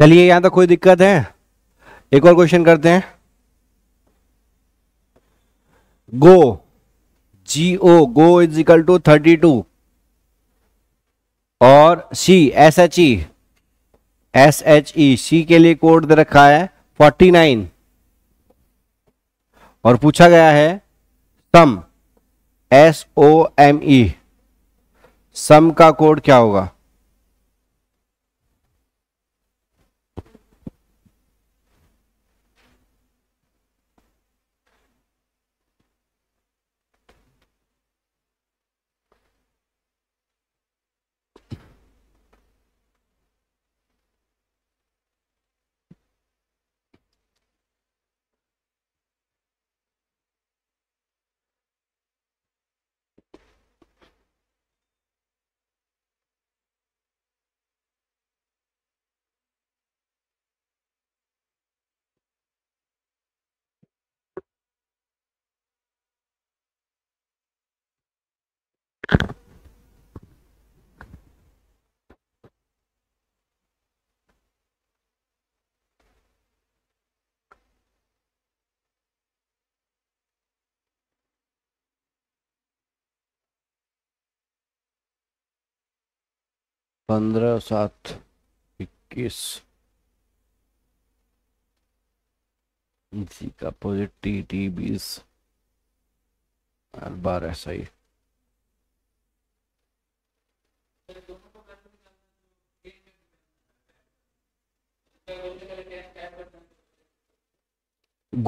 चलिए यहां तक तो कोई दिक्कत है एक और क्वेश्चन करते हैं go G O go is equal to thirty two और C S H E S H E C के लिए कोड दे रखा है फोर्टी नाइन और पूछा गया है सम एस ओ एम ई सम का कोड क्या होगा पंद्रह सात इक्कीस जी का अपोजिट टी टी बीस और बारह सही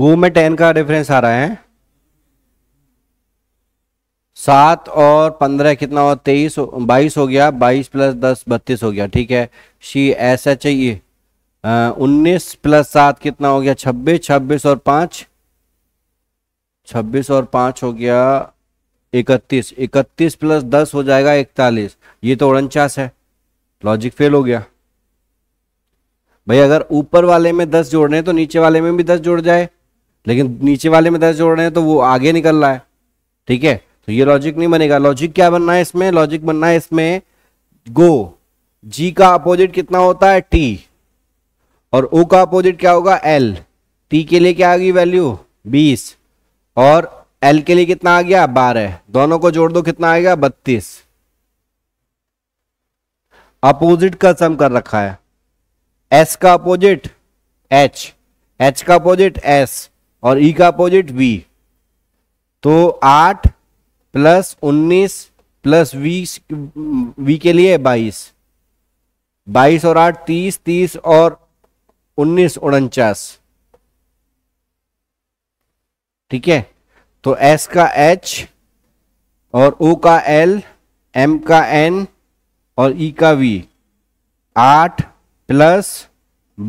गो में टेन का डिफरेंस आ रहा है सात और पंद्रह कितना और तेईस बाईस हो गया बाईस प्लस दस बत्तीस हो गया ठीक है शी ऐसा चाहिए उन्नीस प्लस सात कितना हो गया छब्बीस छब्बीस और पाँच छब्बीस और पाँच हो गया इकतीस इकतीस प्लस दस हो जाएगा इकतालीस ये तो उनचास है लॉजिक फेल हो गया भाई अगर ऊपर वाले में दस जोड़ रहे हैं तो नीचे वाले में भी दस जोड़ जाए लेकिन नीचे वाले में दस जोड़ रहे हैं तो वो आगे निकल रहा है ठीक है तो ये लॉजिक नहीं बनेगा लॉजिक क्या बनना है इसमें लॉजिक बनना है इसमें गो जी का अपोजिट कितना होता है टी और ओ का अपोजिट क्या होगा एल टी के लिए क्या आ गई वैल्यू बीस और एल के लिए कितना आ गया बारह दोनों को जोड़ दो कितना आएगा बत्तीस अपोजिट का सम कर रखा है एस का अपोजिट एच एच का अपोजिट एस और ई e का अपोजिट वी तो आठ प्लस उन्नीस प्लस वी वी के लिए बाईस बाईस और आठ तीस तीस और उन्नीस उनचास ठीक है तो एस का एच और ओ का एल एम का एन और ई e का वी आठ प्लस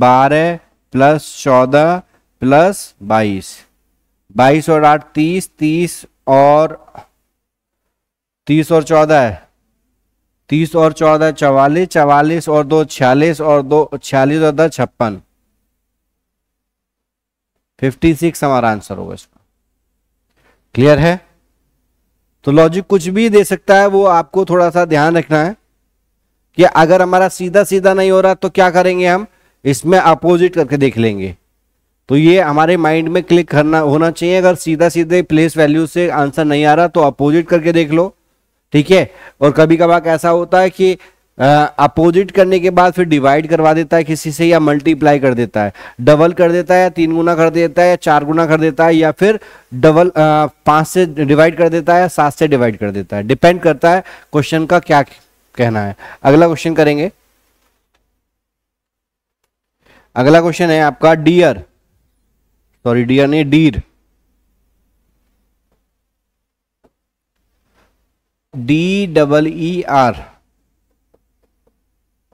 बारह प्लस चौदह प्लस बाईस बाईस और आठ तीस तीस और तीस और चौदह तीस और चौदह चवालीस चवालीस और दो छियालीस और दो छियालीस और दस छप्पन फिफ्टी सिक्स हमारा आंसर होगा इसका क्लियर है तो लॉजिक कुछ भी दे सकता है वो आपको थोड़ा सा ध्यान रखना है कि अगर हमारा सीधा सीधा नहीं हो रहा तो क्या करेंगे हम इसमें अपोजिट करके देख लेंगे तो ये हमारे माइंड में क्लिक करना होना चाहिए अगर सीधा सीधे प्लेस वैल्यू से आंसर नहीं आ रहा तो अपोजिट करके देख लो ठीक है और कभी कभार ऐसा होता है कि अपोजिट करने के बाद फिर डिवाइड करवा देता है किसी से या मल्टीप्लाई कर देता है डबल कर देता है या तीन गुना कर देता है या चार गुना कर देता है या फिर डबल पांच से डिवाइड कर देता है या सात से डिवाइड कर देता है डिपेंड करता है क्वेश्चन का क्या कहना है अगला क्वेश्चन करेंगे अगला क्वेश्चन है आपका डियर सॉरी डियर नहीं deer D double E R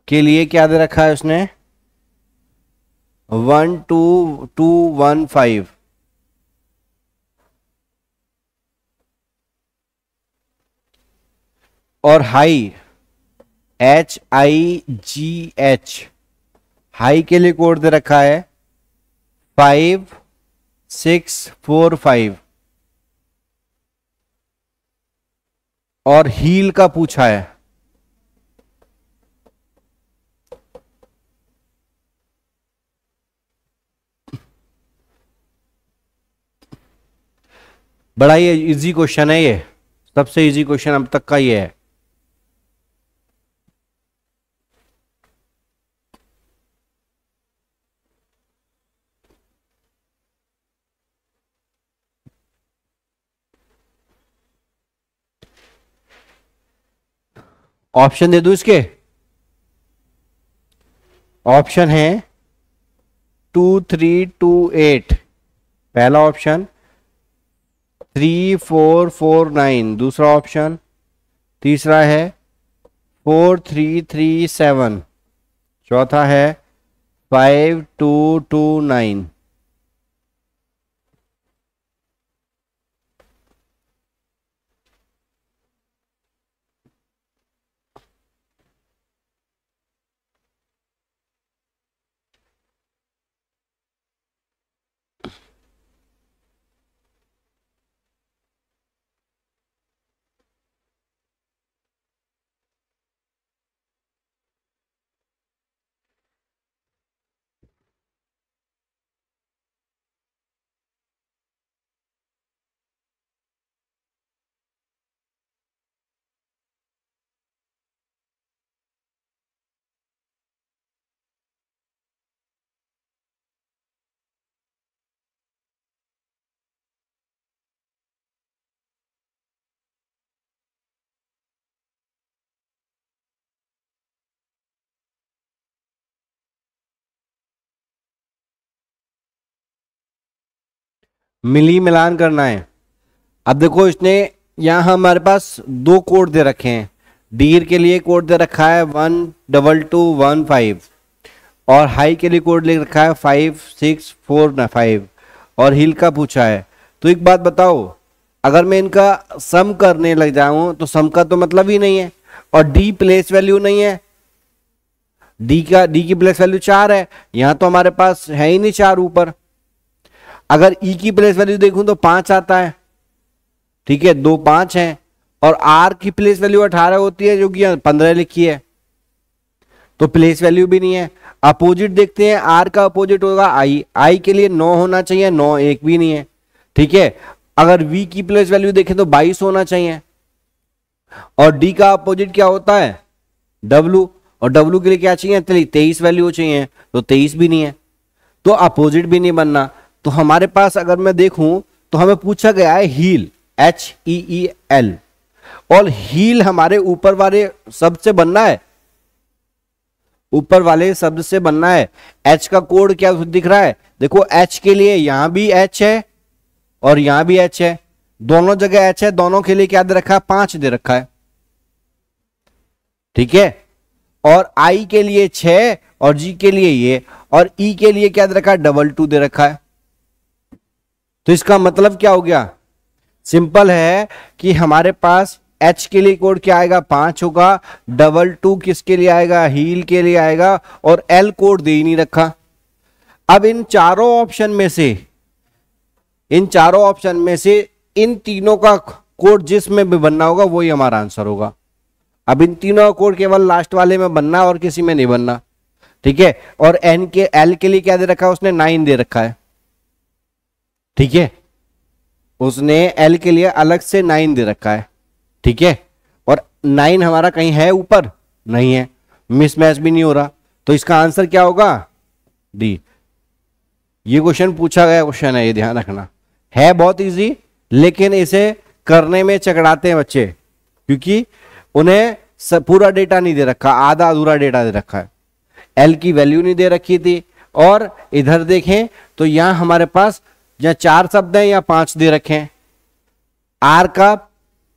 के लिए क्या दे रखा है उसने one two two one five और high H I G H high के लिए कोड दे रखा है फाइव सिक्स फोर फाइव और हील का पूछा है बड़ा ये इजी क्वेश्चन है ये सबसे इजी क्वेश्चन अब तक का ये है ऑप्शन दे दू इसके ऑप्शन है टू थ्री टू एट पहला option three four four nine दूसरा ऑप्शन तीसरा है फोर थ्री थ्री सेवन चौथा है फाइव टू टू नाइन मिली मिलान करना है अब देखो इसने यहाँ हमारे पास दो कोड दे रखे हैं डीर के लिए कोड दे रखा है one double two one five और हाई के लिए कोड ले रखा है फाइव सिक्स फोर न फाइव और हिल का पूछा है तो एक बात बताओ अगर मैं इनका सम करने लग जाऊँ तो सम का तो मतलब ही नहीं है और डी प्लेस वैल्यू नहीं है डी का डी की प्लेस वैल्यू चार है यहाँ तो हमारे पास है ही नहीं चार ऊपर अगर ई e की प्लेस वैल्यू देखूं तो पांच आता है ठीक है दो पांच है और आर की प्लेस वैल्यू अठारह होती है जो कि पंद्रह लिखी है तो प्लेस वैल्यू भी नहीं है अपोजिट देखते हैं आर का अपोजिट होगा आई आई के लिए नौ होना चाहिए नौ एक भी नहीं है ठीक है अगर वी की प्लेस वैल्यू देखें तो बाईस होना चाहिए और डी का अपोजिट क्या होता है डब्लू और डब्लू के लिए क्या चाहिए तेईस वैल्यू चाहिए तो तेईस भी नहीं है तो अपोजिट भी नहीं बनना तो हमारे पास अगर मैं देखूं तो हमें पूछा गया है heel H E E L और हील हमारे ऊपर वाले शब्द से बनना है ऊपर वाले शब्द से बनना है एच का कोड क्या दिख रहा है देखो एच के लिए यहां भी एच है और यहां भी एच है दोनों जगह एच है दोनों के लिए क्या दे रखा है पांच दे रखा है ठीक है और आई के लिए छ और जी के लिए ये और ई e के लिए क्या दे रखा है डबल टू दे रखा है तो इसका मतलब क्या हो गया सिंपल है कि हमारे पास एच के लिए कोड क्या आएगा पांच होगा डबल टू किसके लिए आएगा हील के लिए आएगा और एल कोड दे ही नहीं रखा अब इन चारों ऑप्शन में से इन चारों ऑप्शन में से इन तीनों का कोड जिसमें भी बनना होगा वही हमारा आंसर होगा अब इन तीनों का कोड केवल लास्ट वाले में बनना और किसी में नहीं बनना ठीक है और एन के एल के लिए क्या दे रखा है उसने नाइन दे रखा है ठीक है उसने एल के लिए अलग से नाइन दे रखा है ठीक है और नाइन हमारा कहीं है ऊपर नहीं है मिसमैच भी नहीं हो रहा तो इसका आंसर क्या होगा डी ये क्वेश्चन पूछा गया क्वेश्चन है ये ध्यान रखना है बहुत इजी लेकिन इसे करने में चकड़ाते हैं बच्चे क्योंकि उन्हें पूरा डेटा नहीं दे रखा आधा अधूरा डेटा दे रखा है एल की वैल्यू नहीं दे रखी थी और इधर देखें तो यहां हमारे पास या चार शब्द हैं या पांच दे रखे हैं आर का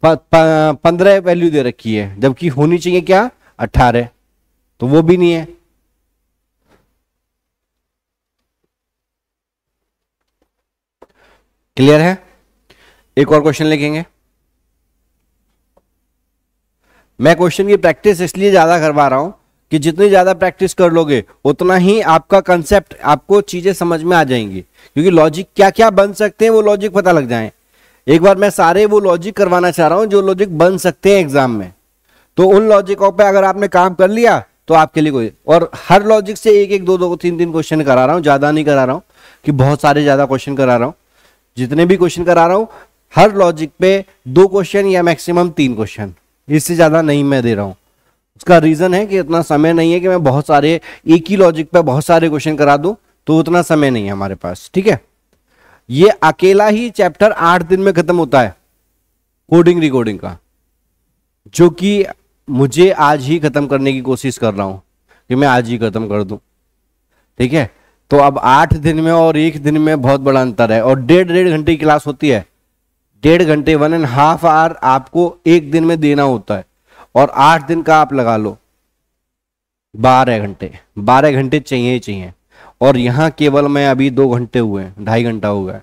पंद्रह वैल्यू दे रखी है जबकि होनी चाहिए क्या अट्ठारह तो वो भी नहीं है क्लियर है एक और क्वेश्चन लिखेंगे मैं क्वेश्चन की प्रैक्टिस इसलिए ज्यादा करवा रहा हूं कि जितनी ज़्यादा प्रैक्टिस कर लोगे उतना ही आपका कंसेप्ट आपको चीज़ें समझ में आ जाएंगी क्योंकि लॉजिक क्या क्या बन सकते हैं वो लॉजिक पता लग जाए एक बार मैं सारे वो लॉजिक करवाना चाह रहा हूँ जो लॉजिक बन सकते हैं एग्जाम में तो उन लॉजिकों पर अगर आपने काम कर लिया तो आपके लिए कोई और हर लॉजिक से एक एक दो दो तीन तीन क्वेश्चन करा रहा हूँ ज़्यादा नहीं करा रहा हूँ कि बहुत सारे ज़्यादा क्वेश्चन करा रहा हूँ जितने भी क्वेश्चन करा रहा हूँ हर लॉजिक पे दो क्वेश्चन या मैक्सिमम तीन क्वेश्चन इससे ज़्यादा नहीं मैं दे रहा हूँ उसका रीज़न है कि इतना समय नहीं है कि मैं बहुत सारे एक ही लॉजिक पर बहुत सारे क्वेश्चन करा दूँ तो उतना समय नहीं है हमारे पास ठीक है ये अकेला ही चैप्टर आठ दिन में खत्म होता है कोडिंग रिकॉर्डिंग का जो कि मुझे आज ही खत्म करने की कोशिश कर रहा हूं कि मैं आज ही खत्म कर दू ठीक है तो अब आठ दिन में और एक दिन में बहुत बड़ा अंतर है और डेढ़ डेढ़ घंटे की क्लास होती है डेढ़ घंटे वन एंड हाफ आवर आपको एक दिन में देना होता है और आठ दिन का आप लगा लो बारह घंटे बारह घंटे चाहिए ही चाहिए और यहाँ केवल मैं अभी दो घंटे हुए हैं ढाई घंटा हुआ है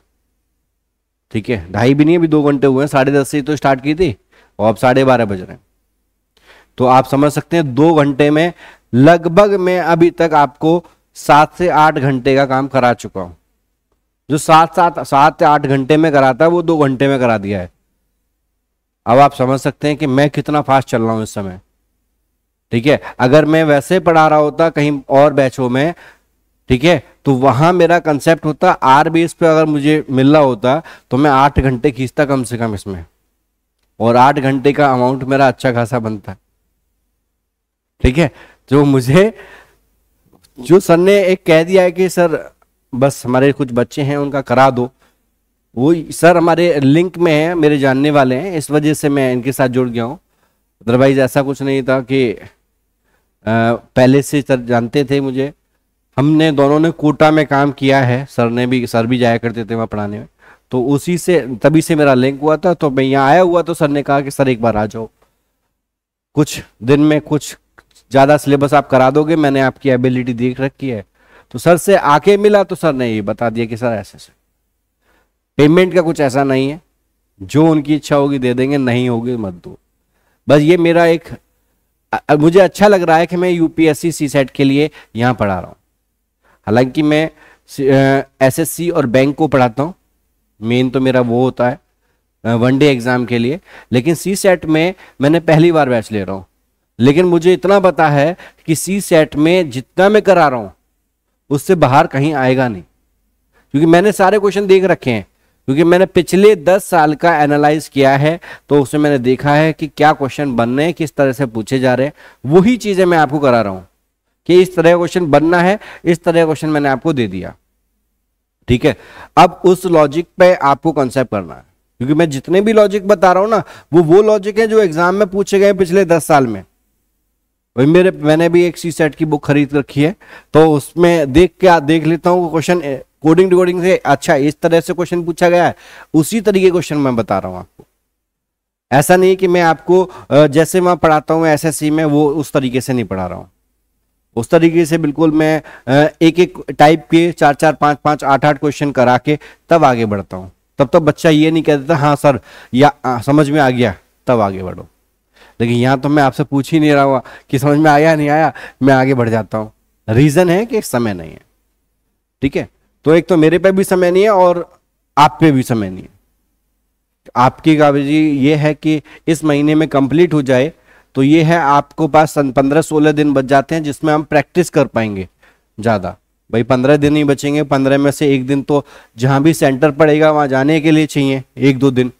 ठीक है ढाई भी नहीं अभी दो घंटे हुए हैं साढ़े दस से तो स्टार्ट की थी और अब साढ़े बारह बज रहे हैं तो आप समझ सकते हैं दो घंटे में लगभग मैं अभी तक आपको सात से आठ घंटे का काम करा चुका हूँ जो सात सात सात से आठ घंटे में कराता है वो दो घंटे में करा दिया है अब आप समझ सकते हैं कि मैं कितना फास्ट चल रहा हूँ इस समय ठीक है अगर मैं वैसे पढ़ा रहा होता कहीं और बैचों में ठीक है तो वहां मेरा कंसेप्ट होता आर बेस पे अगर मुझे मिल रहा होता तो मैं आठ घंटे खींचता कम से कम इसमें और आठ घंटे का अमाउंट मेरा अच्छा खासा बनता ठीक है जो मुझे जो सर ने एक कह दिया है कि सर बस हमारे कुछ बच्चे हैं उनका करा दो वो सर हमारे लिंक में है मेरे जानने वाले हैं इस वजह से मैं इनके साथ जुड़ गया हूँ अदरवाइज ऐसा कुछ नहीं था कि आ, पहले से सर जानते थे मुझे हमने दोनों ने कोटा में काम किया है सर ने भी सर भी जाया करते थे वहाँ पढ़ाने में तो उसी से तभी से मेरा लिंक हुआ था तो मैं यहाँ आया हुआ तो सर ने कहा कि सर एक बार आ जाओ कुछ दिन में कुछ ज़्यादा सिलेबस आप करा दोगे मैंने आपकी एबिलिटी देख रखी है तो सर से आके मिला तो सर ने ये बता दिया कि सर ऐसे से पेमेंट का कुछ ऐसा नहीं है जो उनकी इच्छा होगी दे देंगे नहीं होगी मत दो बस ये मेरा एक मुझे अच्छा लग रहा है कि मैं यूपीएससी सी सेट के लिए यहाँ पढ़ा रहा हूँ हालांकि मैं एसएससी और बैंक को पढ़ाता हूँ मेन तो मेरा वो होता है वन डे एग्ज़ाम के लिए लेकिन सी सेट में मैंने पहली बार बैच ले रहा हूँ लेकिन मुझे इतना पता है कि सी सेट में जितना मैं करा रहा हूँ उससे बाहर कहीं आएगा नहीं क्योंकि मैंने सारे क्वेश्चन देख रखे हैं क्योंकि मैंने पिछले दस साल का एनालाइज किया है तो उसमें मैंने देखा है कि क्या क्वेश्चन बनने हैं किस तरह से पूछे जा रहे हैं वही चीज़ें मैं आपको करा रहा हूं कि इस तरह का क्वेश्चन बनना है इस तरह क्वेश्चन मैंने आपको दे दिया ठीक है अब उस लॉजिक पे आपको कंसेप्ट करना है क्योंकि मैं जितने भी लॉजिक बता रहा हूं ना वो वो लॉजिक है जो एग्जाम में पूछे गए पिछले दस साल में भाई मेरे मैंने भी एक सी सेट की बुक खरीद रखी है तो उसमें देख के देख लेता हूँ क्वेश्चन कोडिंग डिकोडिंग से अच्छा इस तरह से क्वेश्चन पूछा गया है उसी तरीके क्वेश्चन मैं बता रहा हूँ आपको ऐसा नहीं कि मैं आपको जैसे मैं पढ़ाता हूँ एसएससी में वो उस तरीके से नहीं पढ़ा रहा हूँ उस तरीके से बिल्कुल मैं एक एक टाइप के चार चार पाँच पाँच आठ आठ क्वेश्चन करा के तब आगे बढ़ता हूँ तब तो बच्चा ये नहीं कहता हाँ सर या आ, समझ में आ गया तब आगे बढ़ो लेकिन यहाँ तो मैं आपसे पूछ ही नहीं रहा हुआ कि समझ में आया नहीं आया मैं आगे बढ़ जाता हूँ रीज़न है कि समय नहीं है ठीक है तो एक तो मेरे पे भी समय नहीं है और आप पे भी समय नहीं है आपकी जी ये है कि इस महीने में कंप्लीट हो जाए तो ये है आपको पास पंद्रह सोलह दिन बच जाते हैं जिसमें हम प्रैक्टिस कर पाएंगे ज़्यादा भाई पंद्रह दिन ही बचेंगे पंद्रह में से एक दिन तो जहाँ भी सेंटर पड़ेगा वहाँ जाने के लिए चाहिए एक दो दिन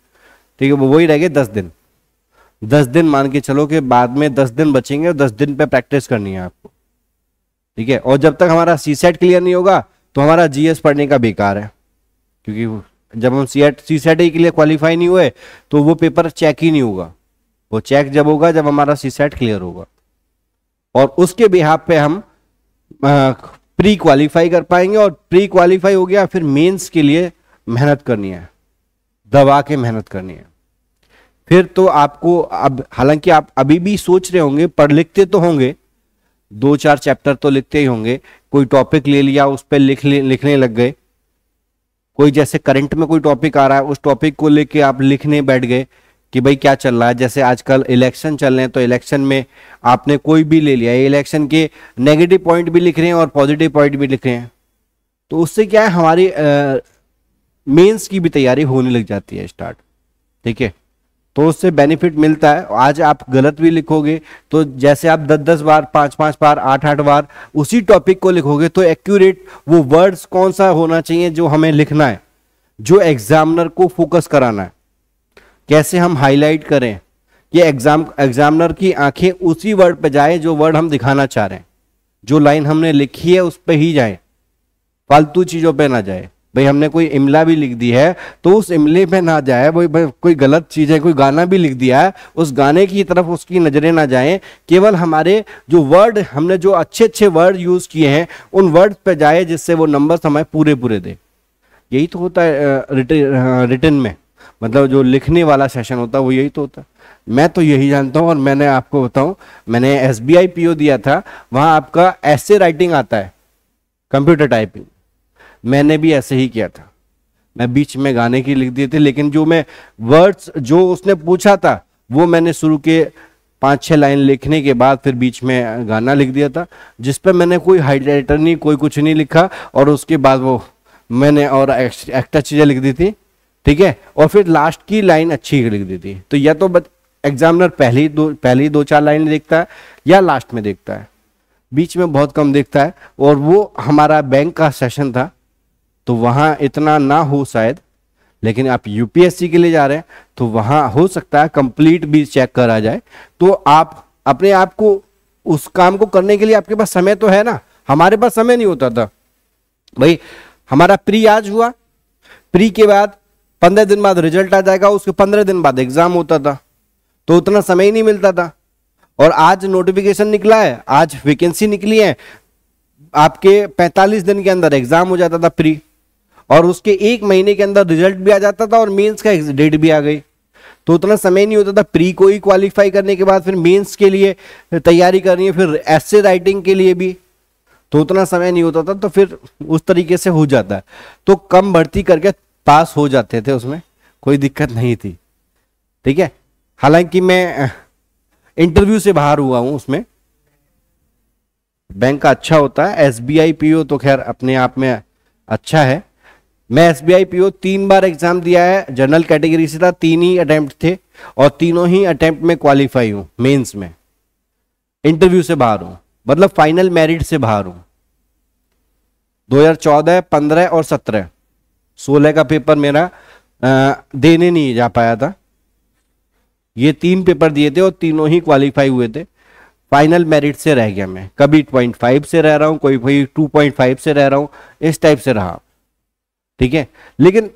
ठीक है वही रह गए दस दिन दस दिन मान के चलो कि बाद में दस दिन बचेंगे और दस दिन पे प्रैक्टिस करनी है आपको ठीक है और जब तक हमारा सी सेट क्लियर नहीं होगा तो हमारा जीएस पढ़ने का बेकार है क्योंकि जब हम सी एट सी सेट के लिए क्वालिफाई नहीं हुए तो वो पेपर चेक ही नहीं होगा वो चेक जब होगा जब हमारा सी सेट क्लियर होगा और उसके बिहाब पे हम आ, प्री क्वालिफाई कर पाएंगे और प्री क्वालिफाई हो गया फिर मेंस के लिए मेहनत करनी है दबा के मेहनत करनी है फिर तो आपको अब हालांकि आप अभी भी सोच रहे होंगे पढ़ लिखते तो होंगे दो चार चैप्टर तो लिखते ही होंगे कोई टॉपिक ले लिया उस पर लिख लिखने लग गए कोई जैसे करंट में कोई टॉपिक आ रहा है उस टॉपिक को लेके आप लिखने बैठ गए कि भाई क्या चल रहा है जैसे आजकल इलेक्शन चल रहे हैं तो इलेक्शन में आपने कोई भी ले लिया इलेक्शन के नेगेटिव पॉइंट भी लिख रहे हैं और पॉजिटिव पॉइंट भी लिख रहे हैं तो उससे क्या है हमारी मेंस की भी तैयारी होने लग जाती है स्टार्ट ठीक है तो उससे बेनिफिट मिलता है आज आप गलत भी लिखोगे तो जैसे आप दस दस बार पाँच पाँच बार आठ आठ बार उसी टॉपिक को लिखोगे तो एक्यूरेट वो वर्ड्स कौन सा होना चाहिए जो हमें लिखना है जो एग्जामिनर को फोकस कराना है कैसे हम हाईलाइट करें कि एग्जाम एग्जामिनर की आंखें उसी वर्ड पर जाए जो वर्ड हम दिखाना चाह रहे हैं जो लाइन हमने लिखी है उस पर ही जाए फालतू चीज़ों पर ना जाए भाई हमने कोई इमला भी लिख दी है तो उस इमले पे ना जाए वो कोई गलत चीज़ है कोई गाना भी लिख दिया है उस गाने की तरफ उसकी नज़रें ना जाएं केवल हमारे जो वर्ड हमने जो अच्छे अच्छे वर्ड यूज़ किए हैं उन वर्ड पर जाए जिससे वो नंबर्स हमें पूरे पूरे दे यही तो होता है रिटर्न में मतलब जो लिखने वाला सेशन होता है वो यही तो होता है मैं तो यही जानता हूँ और मैंने आपको बताऊँ मैंने S B I P O दिया था वहाँ आपका ऐसे राइटिंग आता है कंप्यूटर टाइपिंग मैंने भी ऐसे ही किया था मैं बीच में गाने की लिख दिए थे लेकिन जो मैं वर्ड्स जो उसने पूछा था वो मैंने शुरू के पाँच छः लाइन लिखने के बाद फिर बीच में गाना लिख दिया था जिस पर मैंने कोई हाईलाइटर नहीं कोई कुछ नहीं लिखा और उसके बाद वो मैंने और एक्स्ट्रा चीज़ें लिख दी थी ठीक है और फिर लास्ट की लाइन अच्छी लिख दी थी तो या तो एग्जामिनर पहली दो पहली दो चार लाइन देखता है या लास्ट में देखता है बीच में बहुत कम देखता है और वो हमारा बैंक का सेशन था तो वहां इतना ना हो शायद लेकिन आप यूपीएससी के लिए जा रहे हैं तो वहां हो सकता है कंप्लीट भी चेक करा जाए तो आप अपने आप को उस काम को करने के लिए आपके पास समय तो है ना हमारे पास समय नहीं होता था भाई हमारा प्री आज हुआ प्री के बाद पंद्रह दिन बाद रिजल्ट आ जाएगा उसके पंद्रह दिन बाद एग्जाम होता था तो उतना समय ही नहीं मिलता था और आज नोटिफिकेशन निकला है आज वैकेंसी निकली है आपके 45 दिन के अंदर एग्जाम हो जाता था प्री और उसके एक महीने के अंदर रिजल्ट भी आ जाता था और मेंस का डेट भी आ गई तो उतना समय नहीं होता था प्री को ही क्वालिफाई करने के बाद फिर मेंस के लिए तैयारी करनी है फिर ऐसे राइटिंग के लिए भी तो उतना समय नहीं होता था तो फिर उस तरीके से हो जाता है तो कम भर्ती करके पास हो जाते थे उसमें कोई दिक्कत नहीं थी ठीक है हालांकि मैं इंटरव्यू से बाहर हुआ हूँ उसमें बैंक का अच्छा होता है S B I P O तो खैर अपने आप में अच्छा है मैं एस बी तीन बार एग्जाम दिया है जनरल कैटेगरी से था तीन ही अटैम्प्ट थे और तीनों ही अटैम्प्ट में क्वालिफाई हूं मेंस में इंटरव्यू से बाहर हूं मतलब फाइनल मेरिट से बाहर हूं 2014, 15 और 17 सोलह का पेपर मेरा आ, देने नहीं जा पाया था ये तीन पेपर दिए थे और तीनों ही क्वालिफाई हुए थे फाइनल मेरिट से रह गया मैं कभी 0.5 से रह रहा हूँ कोई कोई 2.5 से रह रहा हूं इस टाइप से रहा ठीक है लेकिन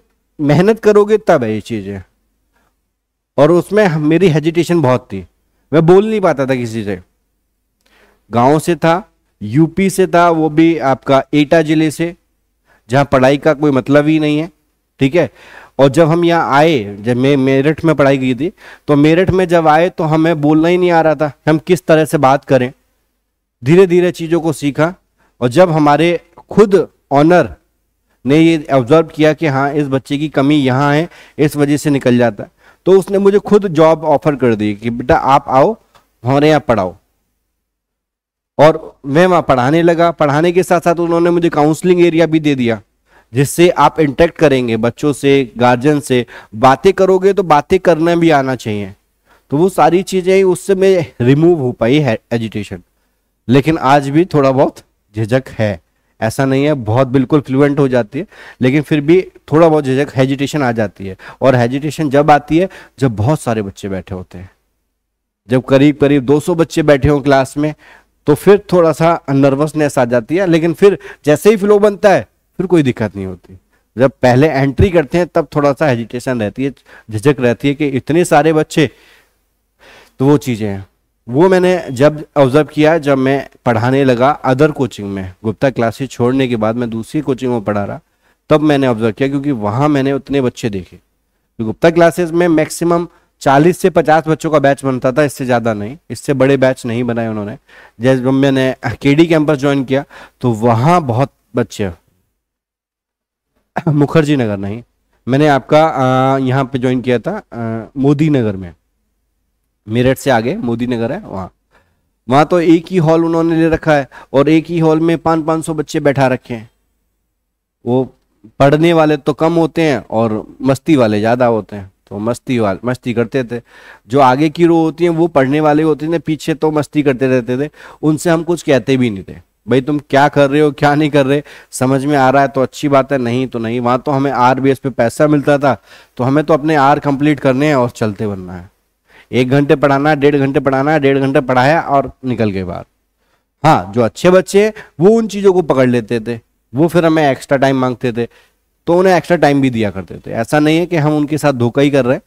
मेहनत करोगे तब है ये चीज़ें और उसमें मेरी हेजिटेशन बहुत थी मैं बोल नहीं पाता था किसी से गांव से था यूपी से था वो भी आपका एटा जिले से जहाँ पढ़ाई का कोई मतलब ही नहीं है ठीक है और जब हम यहाँ आए जब मैं मेरठ में पढ़ाई की थी तो मेरठ में जब आए तो हमें बोलना ही नहीं आ रहा था हम किस तरह से बात करें धीरे धीरे चीज़ों को सीखा और जब हमारे खुद ऑनर ने ये ऑब्जर्व किया कि हाँ इस बच्चे की कमी यहाँ है इस वजह से निकल जाता है तो उसने मुझे खुद जॉब ऑफर कर दी कि बेटा आप आओ हमारे यहाँ पढ़ाओ और मैं वहाँ पढ़ाने लगा पढ़ाने के साथ साथ उन्होंने मुझे काउंसलिंग एरिया भी दे दिया जिससे आप इंटरेक्ट करेंगे बच्चों से गार्जियन से बातें करोगे तो बातें करना भी आना चाहिए तो वो सारी चीज़ें उससे मैं रिमूव हो पाई है एजुटेशन लेकिन आज भी थोड़ा बहुत झिझक है ऐसा नहीं है बहुत बिल्कुल फ्लुएंट हो जाती है लेकिन फिर भी थोड़ा बहुत झिझक हेजिटेशन आ जाती है और हेजिटेशन जब आती है जब बहुत सारे बच्चे बैठे होते हैं जब करीब करीब 200 बच्चे बैठे हों क्लास में तो फिर थोड़ा सा नर्वसनेस आ जाती है लेकिन फिर जैसे ही फ्लो बनता है फिर कोई दिक्कत नहीं होती जब पहले एंट्री करते हैं तब थोड़ा सा हेजिटेशन रहती है झिझक रहती है कि इतने सारे बच्चे तो वो चीज़ें हैं वो मैंने जब ऑब्जर्व किया जब मैं पढ़ाने लगा अदर कोचिंग में गुप्ता क्लासेस छोड़ने के बाद मैं दूसरी कोचिंग में पढ़ा रहा तब मैंने ऑब्जर्व किया क्योंकि वहाँ मैंने उतने बच्चे देखे तो गुप्ता क्लासेस में मैक्सिमम 40 से 50 बच्चों का बैच बनता था इससे ज़्यादा नहीं इससे बड़े बैच नहीं बनाए उन्होंने जैसे जब मैंने के डी कैंपस ज्वाइन किया तो वहाँ बहुत बच्चे मुखर्जी नगर नहीं मैंने आपका यहाँ पर ज्वाइन किया था मोदी नगर में मेरठ से आगे मोदी नगर है वहाँ वहाँ तो एक ही हॉल उन्होंने ले रखा है और एक ही हॉल में पाँच पाँच सौ बच्चे बैठा रखे हैं वो पढ़ने वाले तो कम होते हैं और मस्ती वाले ज़्यादा होते हैं तो मस्ती वाले मस्ती करते थे जो आगे की रो होती है वो पढ़ने वाले होते थे पीछे तो मस्ती करते रहते थे उनसे हम कुछ कहते भी नहीं थे भाई तुम क्या कर रहे हो क्या नहीं कर रहे समझ में आ रहा है तो अच्छी बात है नहीं तो नहीं वहाँ तो हमें आर बी एस पे पैसा मिलता था तो हमें तो अपने आर कंप्लीट करने हैं और चलते बनना है एक घंटे पढ़ाना डेढ़ घंटे पढ़ाना डेढ़ घंटे पढ़ाया और निकल गए बाहर हाँ जो अच्छे बच्चे वो उन चीज़ों को पकड़ लेते थे वो फिर हमें एक्स्ट्रा टाइम मांगते थे तो उन्हें एक्स्ट्रा टाइम भी दिया करते थे ऐसा नहीं है कि हम उनके साथ धोखा ही कर रहे हैं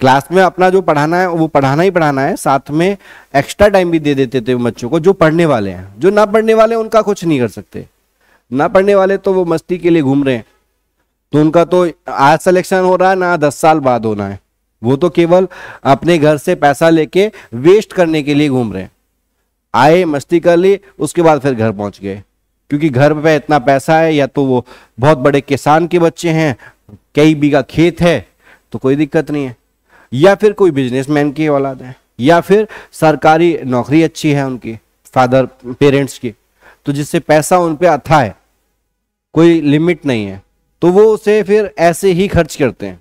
क्लास में अपना जो पढ़ाना है वो पढ़ाना ही पढ़ाना है साथ में एक्स्ट्रा टाइम भी दे देते थे बच्चों को जो पढ़ने वाले हैं जो ना पढ़ने वाले उनका कुछ नहीं कर सकते ना पढ़ने वाले तो वो मस्ती के लिए घूम रहे हैं तो उनका तो आज सिलेक्शन हो रहा है ना दस साल बाद होना है वो तो केवल अपने घर से पैसा लेके वेस्ट करने के लिए घूम रहे हैं आए मस्ती कर ली उसके बाद फिर घर पहुंच गए क्योंकि घर पे इतना पैसा है या तो वो बहुत बड़े किसान के बच्चे हैं कई बीघा खेत है तो कोई दिक्कत नहीं है या फिर कोई बिजनेसमैन की औलाद है या फिर सरकारी नौकरी अच्छी है उनकी फादर पेरेंट्स की तो जिससे पैसा उन पर अथा है कोई लिमिट नहीं है तो वो उसे फिर ऐसे ही खर्च करते हैं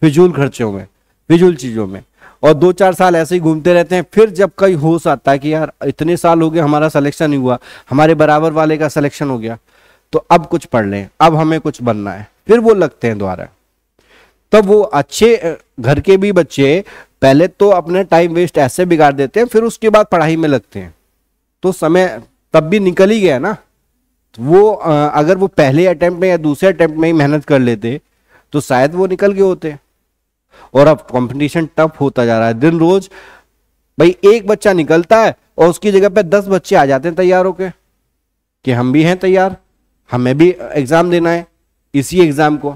फिजूल खर्चों में विजुअल चीज़ों में और दो चार साल ऐसे ही घूमते रहते हैं फिर जब कहीं होश आता है कि यार इतने साल हो गए हमारा सिलेक्शन नहीं हुआ हमारे बराबर वाले का सिलेक्शन हो गया तो अब कुछ पढ़ लें अब हमें कुछ बनना है फिर वो लगते हैं दोबारा तब वो अच्छे घर के भी बच्चे पहले तो अपने टाइम वेस्ट ऐसे बिगाड़ देते हैं फिर उसके बाद पढ़ाई में लगते हैं तो समय तब भी निकल ही गया ना तो वो अगर वो पहले अटैम्प्ट में या दूसरे अटैम्प्ट में ही मेहनत कर लेते तो शायद वो निकल गए होते हैं और अब कंपटीशन टफ होता जा रहा है दिन रोज भाई एक बच्चा निकलता है और उसकी जगह पे दस बच्चे आ जाते हैं तैयार होके कि हम भी हैं तैयार हमें भी एग्जाम देना है इसी एग्जाम को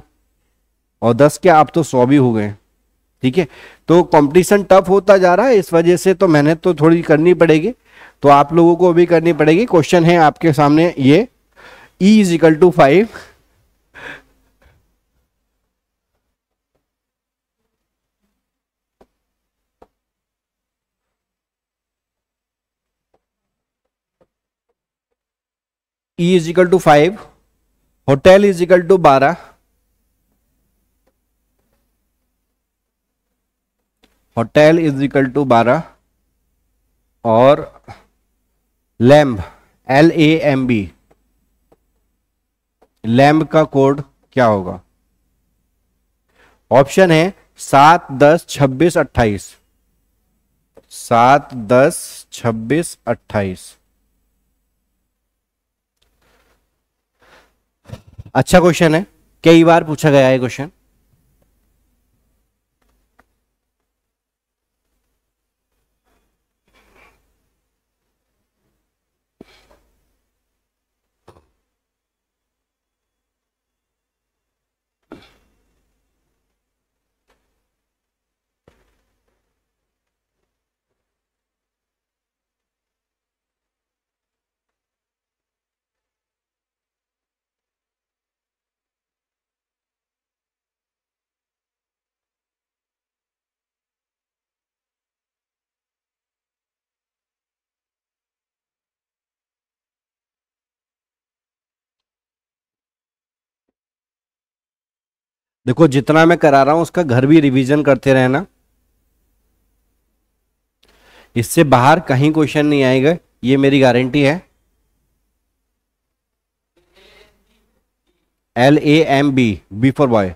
और दस के आप तो सौ भी हो गए ठीक है तो कंपटीशन टफ होता जा रहा है इस वजह से तो मेहनत तो थोड़ी करनी पड़ेगी तो आप लोगों को भी करनी पड़ेगी क्वेश्चन है आपके सामने ये E is equal to five E is equal to five hotel is equal to बारह होटल इज इक्वल टू बारह और lamb L A M B lamb का कोड क्या होगा ऑप्शन है सात दस छब्बीस अट्ठाईस सात दस छब्बीस अट्ठाईस अच्छा क्वेश्चन है कई बार पूछा गया है क्वेश्चन देखो जितना मैं करा रहा हूं उसका घर भी रिवीजन करते रहना इससे बाहर कहीं क्वेश्चन नहीं आएगा ये मेरी गारंटी है L A M B B for boy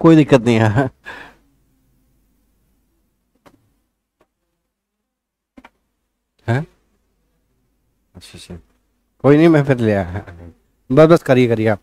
कोई दिक्कत नहीं है अच्छा अच्छा कोई नहीं मैं फिर ले आया बस बस करिए करिए आप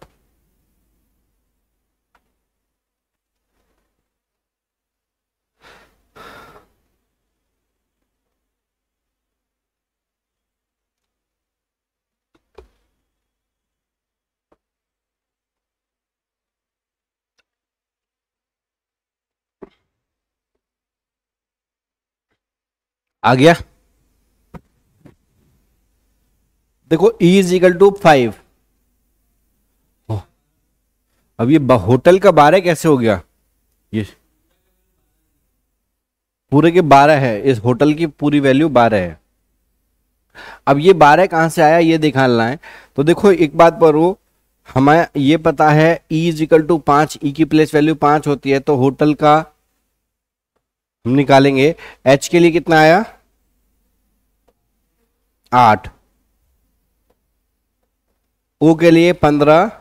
आ गया देखो E is equal to five अब ये होटल का बारह कैसे हो गया ये पूरे के बारह है इस होटल की पूरी वैल्यू बारह है अब ये बारह कहां से आया ये दिखाना है तो देखो एक बात पर वो हमें ये पता है ई इज इक्वल टू पांच ई की प्लेस वैल्यू पांच होती है तो होटल का हम निकालेंगे एच के लिए कितना आया आठ ओ के लिए पंद्रह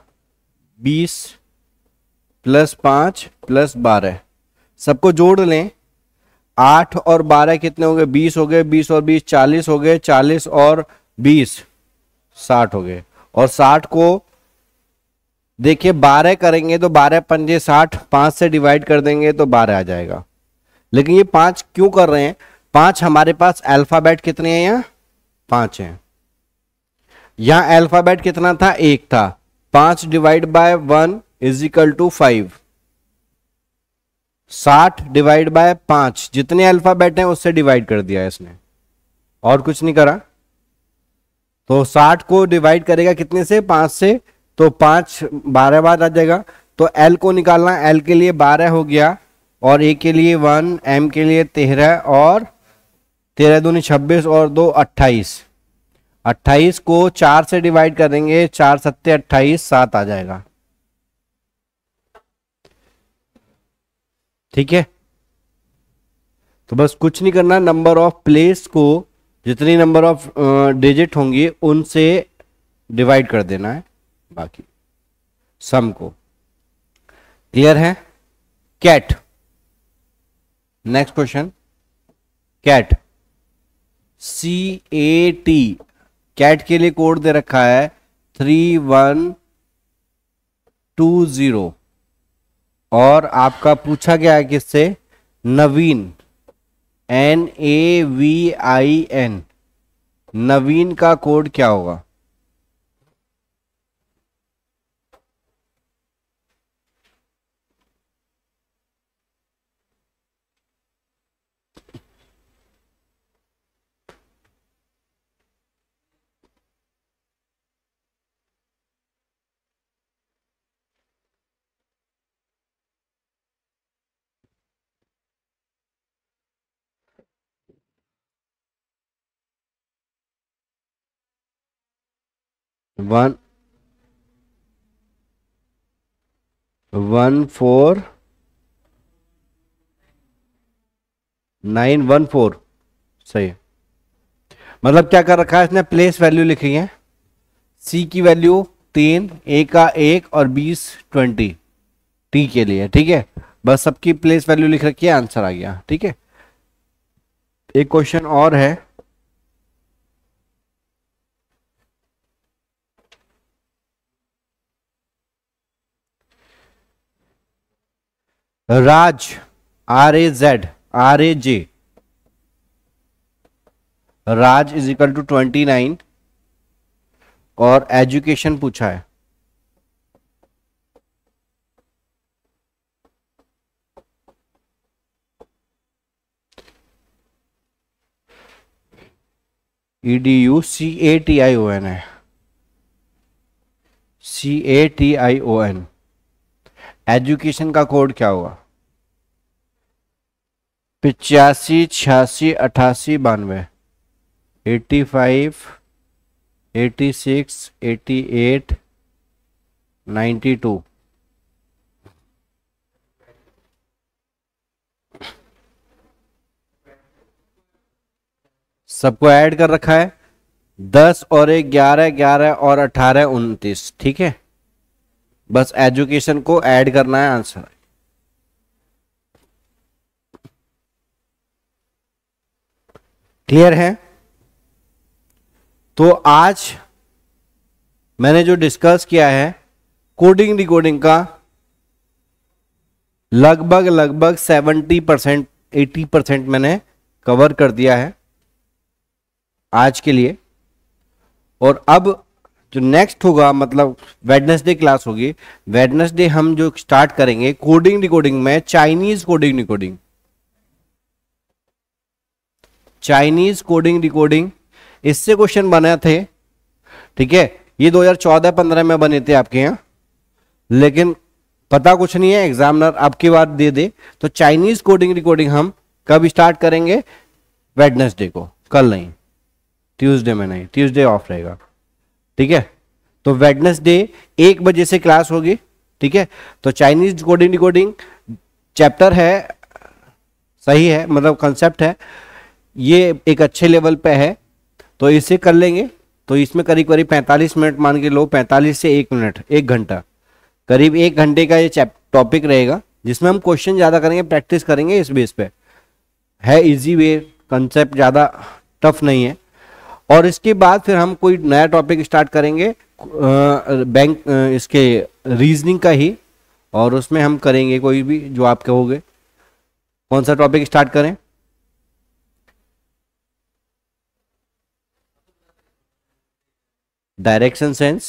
बीस प्लस पाँच प्लस बारह सबको जोड़ लें आठ और बारह कितने हो गए बीस हो गए बीस और बीस चालीस हो गए चालीस और बीस साठ हो गए और साठ को देखिए बारह करेंगे तो बारह पंजे साठ पाँच से डिवाइड कर देंगे तो बारह आ जाएगा लेकिन ये पांच क्यों कर रहे हैं पांच हमारे पास अल्फाबेट कितने हैं यहां पांच हैं यहां अल्फाबेट कितना था एक था पांच divide by one is equal to five साठ डिवाइड बाय पांच जितने अल्फाबेट हैं उससे डिवाइड कर दिया इसने और कुछ नहीं करा तो साठ को डिवाइड करेगा कितने से पांच से तो पांच बारह बार आ जाएगा तो एल को निकालना एल के लिए बारह हो गया और ए के लिए वन एम के लिए तेरह और तेरह दूनी छब्बीस और दो अट्ठाईस अट्ठाईस को चार से डिवाइड करेंगे चार सत्ते अट्ठाईस सात आ जाएगा ठीक है तो बस कुछ नहीं करना नंबर ऑफ प्लेस को जितनी नंबर ऑफ डिजिट होंगी उनसे डिवाइड कर देना है बाकी सम को क्लियर है cat next question cat C A T cat के लिए कोड दे रखा है थ्री वन टू जीरो और आपका पूछा गया है किससे Naveen N A V I N Naveen का कोड क्या होगा one one four nine one four सही है मतलब क्या कर रखा है इसने प्लेस वैल्यू लिखी है सी की वैल्यू तीन ए का एक और बीस ट्वेंटी टी के लिए ठीक है बस सबकी प्लेस वैल्यू लिख रखी है आंसर आ गया ठीक है एक क्वेश्चन और है Raj R A Z R A J Raj is equal to twenty nine और एजुकेशन पूछा है E D U C A T I O N है C A T I O N education का कोड क्या हुआ पिचासी छियासी अट्ठासी बानवे eighty five eighty six eighty eight ninety two सबको ऐड कर रखा है दस और एक ग्यारह ग्यारह और अठारह उनतीस ठीक है बस एजुकेशन को ऐड करना है आंसर क्लियर है तो आज मैंने जो डिस्कस किया है कोडिंग रिकॉर्डिंग का लगभग लगभग 70 परसेंट एटी परसेंट मैंने कवर कर दिया है आज के लिए और अब जो नेक्स्ट होगा मतलब वेडनेसडे क्लास होगी वेडनेसडे हम जो स्टार्ट करेंगे कोडिंग रिकॉर्डिंग में Chinese coding recording Chinese coding recording इससे क्वेश्चन बने थे ठीक है ये 2014-15 में बने थे आपके यहाँ लेकिन पता कुछ नहीं है एग्जामिनर आपकी बात दे दे तो चाइनीज कोडिंग रिकॉर्डिंग हम कब स्टार्ट करेंगे वेडनेसडे को कल नहीं ट्यूसडे में नहीं ट्यूसडे ऑफ रहेगा ठीक है तो वेडनेसडे एक बजे से क्लास होगी ठीक है तो चाइनीज कोडिंग डिकोडिंग चैप्टर है सही है मतलब कंसेप्ट है ये एक अच्छे लेवल पे है तो इसे कर लेंगे तो इसमें करीब करीब 45 मिनट मान के लो 45 से एक मिनट एक घंटा करीब एक घंटे का ये टॉपिक रहेगा जिसमें हम क्वेश्चन ज़्यादा करेंगे प्रैक्टिस करेंगे इस बेस पे है इजी वे कंसेप्ट ज़्यादा टफ नहीं है और इसके बाद फिर हम कोई नया टॉपिक स्टार्ट करेंगे बैंक इसके रीजनिंग का ही और उसमें हम करेंगे कोई भी जो आप कहोगे कौन सा टॉपिक स्टार्ट करें डायरेक्शन सेंस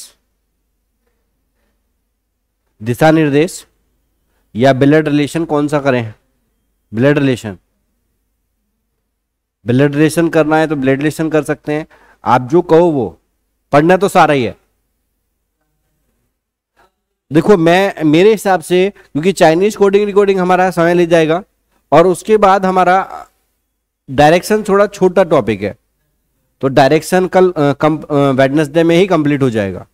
दिशा निर्देश या ब्लड रिलेशन कौन सा करें ब्लड रिलेशन ब्लड रिलेशन करना है तो ब्लड रिलेशन कर सकते हैं आप जो कहो वो पढ़ना तो सारा ही है देखो मैं मेरे हिसाब से क्योंकि चाइनीज कोडिंग रिकॉर्डिंग हमारा समय ले जाएगा और उसके बाद हमारा डायरेक्शन थोड़ा छोटा टॉपिक है तो डायरेक्शन कल वेडनेसडे में ही कंप्लीट हो जाएगा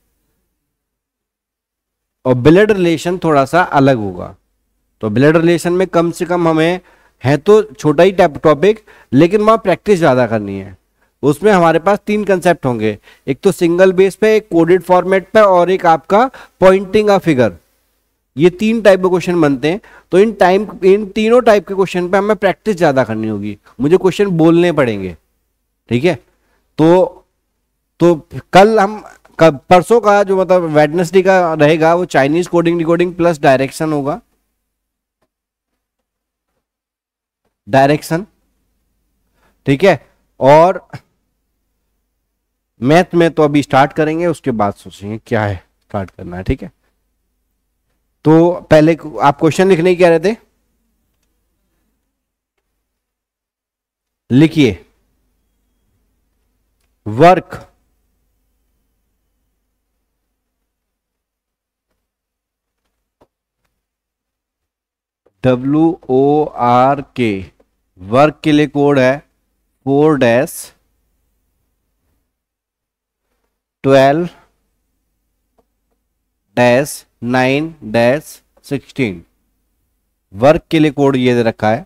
और ब्लड रिलेशन थोड़ा सा अलग होगा तो ब्लड रिलेशन में कम से कम हमें है तो छोटा ही टॉपिक लेकिन वहाँ प्रैक्टिस ज़्यादा करनी है उसमें हमारे पास तीन कंसेप्ट होंगे एक तो सिंगल बेस पे एक कोडेड फॉर्मेट पे और एक आपका पॉइंटिंग ऑफ फिगर ये तीन टाइप के क्वेश्चन बनते हैं तो इन टाइम इन तीनों टाइप के क्वेश्चन पे हमें प्रैक्टिस ज़्यादा करनी होगी मुझे क्वेश्चन बोलने पड़ेंगे ठीक है तो तो कल हम परसों का जो मतलब वेडनेसडे का रहेगा वो Chinese coding recording plus direction होगा डायरेक्शन ठीक है और मैथ में तो अभी स्टार्ट करेंगे उसके बाद सोचेंगे क्या है स्टार्ट करना है ठीक है तो पहले आप क्वेश्चन लिखने ही कह रहे थे लिखिए work W O R K work के लिए कोड है four dash twelve dash nine dash sixteen work के लिए कोड ये दे रखा है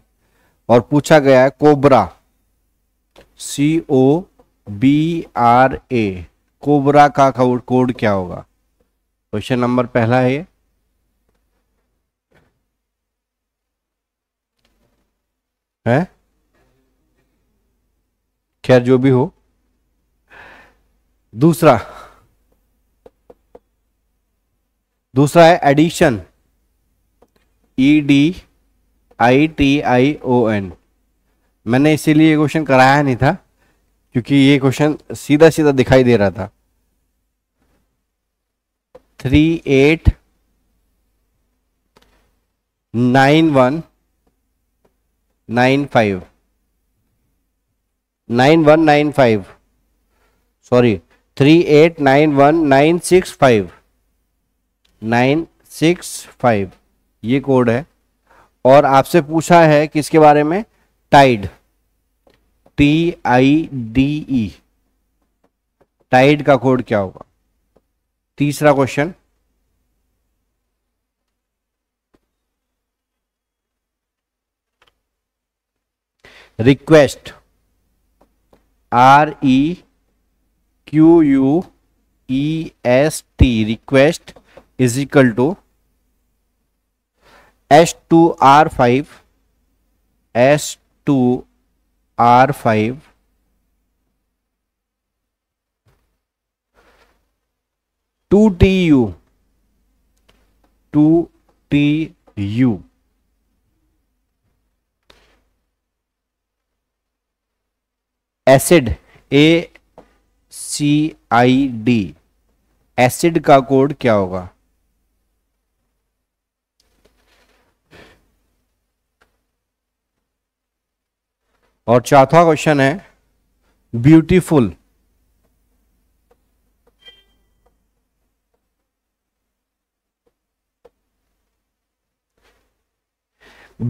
और पूछा गया है cobra C O B R A cobra का कोड क्या होगा क्वेश्चन नंबर पहला है है खैर जो भी हो दूसरा दूसरा है edition E D I T I O N मैंने इसीलिए ये क्वेश्चन कराया नहीं था क्योंकि ये क्वेश्चन सीधा सीधा दिखाई दे रहा था three eight nine one nine five nine one nine five sorry three eight nine one nine six five nine six five ये कोड है और आपसे पूछा है किसके बारे में tide T I D E tide का कोड क्या होगा तीसरा question request R E Q U E S T request is equal to S two R five S two R five two T you to T U acid A C I D acid का code क्या होगा और चौथा question है beautiful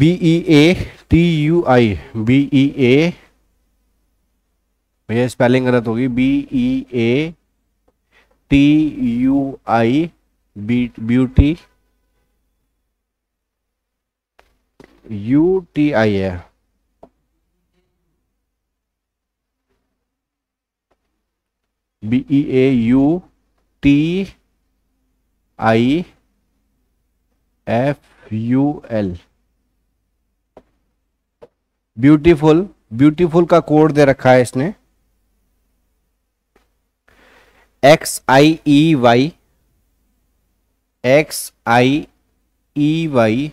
B E A T U I B E A भैया spelling गलत होगी B E A T U I B beauty U T I है B E A U T I F U L beautiful beautiful का code दे रखा है इसने X I E Y X I E Y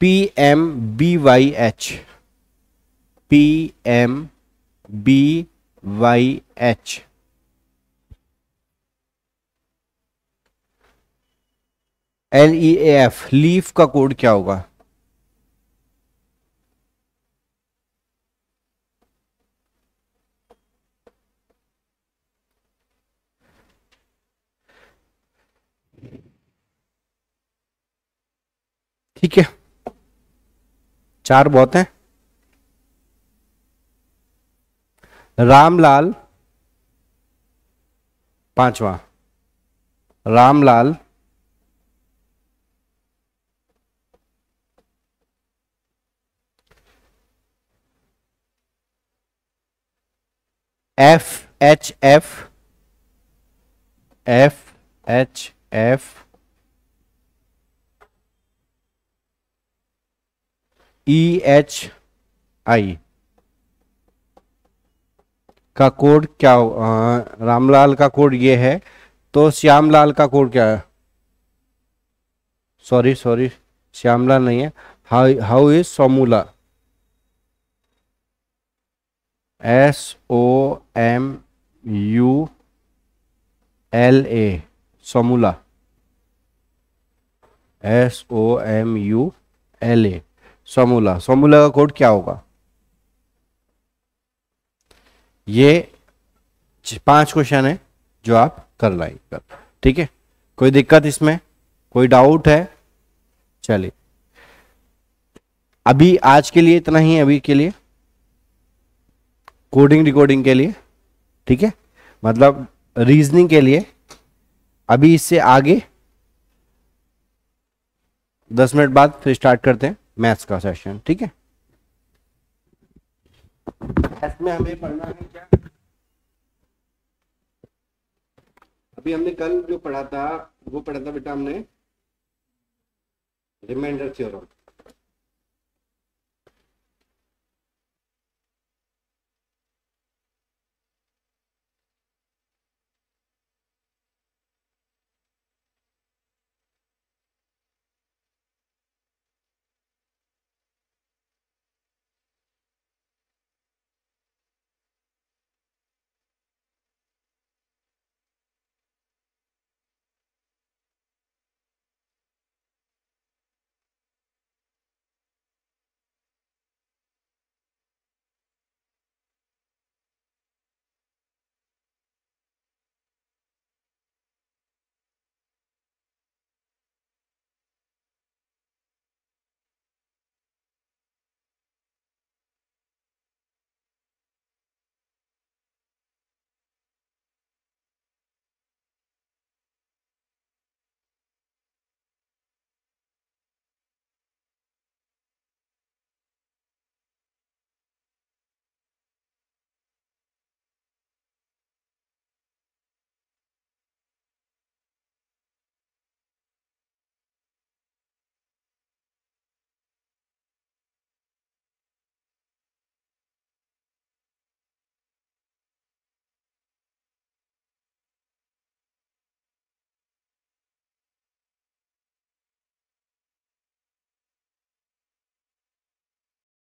P M B Y H P M B Y H L E F leaf का code क्या होगा ठीक है चार बहुत हैं रामलाल पांचवा Ramlal F H F F H F E H I का कोड क्या रामलाल का कोड ये है तो श्यामलाल का कोड क्या है सॉरी सॉरी श्यामलाल नहीं है हाउ इज सोमूला S O M U L A सोमूला S O M U L A सोमूला सोमूला का कोड क्या होगा ये पांच क्वेश्चन है जो आप कर लाएंगे ठीक है कोई दिक्कत इसमें कोई डाउट है चलिए अभी आज के लिए इतना ही अभी के लिए कोडिंग रिकॉर्डिंग के लिए ठीक है मतलब रीजनिंग के लिए अभी इससे आगे दस मिनट बाद फिर स्टार्ट करते हैं मैथ्स का सेशन ठीक है मैथ्स में हमें पढ़ना है क्या अभी हमने कल जो पढ़ा था वो पढ़ा था बेटा हमने रिमाइंडर थ्योरम